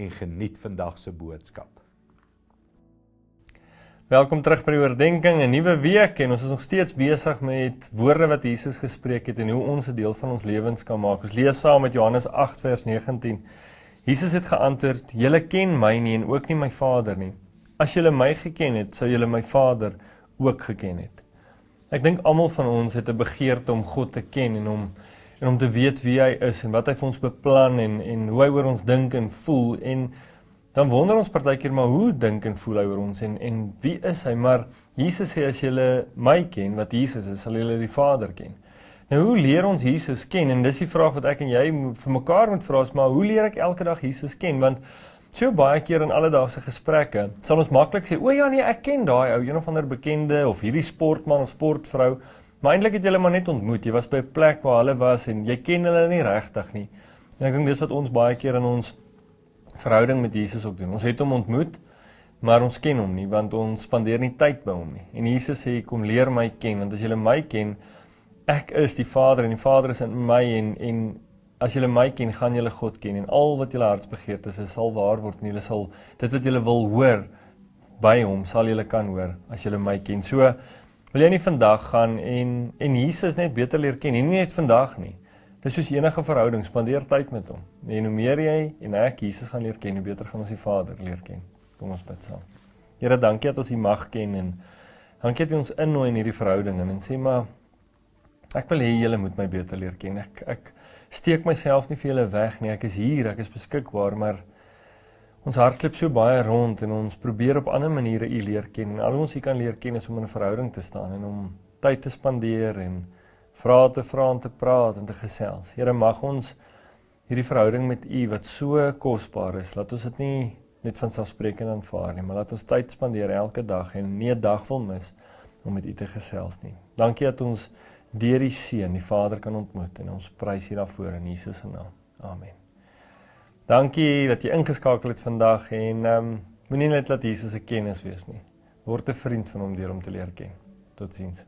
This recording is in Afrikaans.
en geniet vandag se boodskap. Welkom terug by die oordeenking, 'n nuwe week en ons is nog steeds besig met woorde wat Jesus gespreek het en hoe ons dit deel van ons lewens kan maak. Ons lees saam met Johannes 8 vers 19. Jesus het geantwoord: "Julle ken my nie en ook nie my Vader nie. As julle my geken het, sou julle my Vader ook geken het." Ek dink almal van ons het 'n begeerte om God te ken en hom en om te weet wie hy is en wat hy vir ons beplan en en hoe hy oor ons dink en voel en dan wonder ons partykeer maar hoe dink en voel hy oor ons en en wie is hy maar Jesus sê as jy my ken wat Jesus is sal jy die Vader ken. Nou hoe leer ons Jesus ken en dis die vraag wat ek en jy vir mekaar moet vra is maar hoe leer ek elke dag Jesus ken want So baie keer in alledaagse gesprekke sal ons maklik sê o ja nee ek ken daai ou een of ander bekende of hierdie sportman of sportvrou Maar eintlik het jy hulle maar net ontmoet. Jy was by 'n plek waar hulle was en jy ken hulle nie regtig nie. En ek dink dis wat ons baie keer in ons verhouding met Jesus op doen. Ons het hom ontmoet, maar ons ken hom nie want ons spandeer nie tyd by hom nie. En Jesus sê kom leer my ken want as jy my ken, ek is die Vader en die Vader is in my en en As julle my ken, gaan julle God ken en al wat julle hartsbegeertes is, sal waar word en julle sal dit wat julle wil hoor by hom sal julle kan hoor as julle my ken. So Wil jy nie vandag gaan en en Jesus net beter leer ken? Nie net vandag nie. Dis soos enige verhouding, spandeer tyd met hom. En hoe meer jy en ek Jesus gaan leer ken, hoe beter gaan ons die Vader leer ken. Kom ons bid saam. Here, dankie dat ons U mag ken en dankie dat U ons innooi in hierdie verhouding en, en sê maar ek wil hê julle moet my beter leer ken. Ek ek steek myself nie vir julle weg nie. Ek is hier, ek is beskikbaar, maar Ons hardloop so baie rond en ons probeer op ander maniere u leer ken en al ons hier kan leer ken is om in 'n verhouding te staan en om tyd te spandeer en vrae te vra en te praat en te gesels. Here mag ons hierdie verhouding met u wat so kosbaar is, laat ons dit nie net van selfsprekend aanvaar nie, maar laat ons tyd spandeer elke dag en nie 'n dag wil mis om met u te gesels nie. Dankie dat ons deur die seën die Vader kan ontmoet en ons prys hierdaarvoor in Jesus se naam. Amen. Dankie dat jy ingeskakel het vandag en ehm um, moenie net laat Jesus 'n kennis wees nie. Word 'n vriend van hom deur hom te leer ken. Totsiens.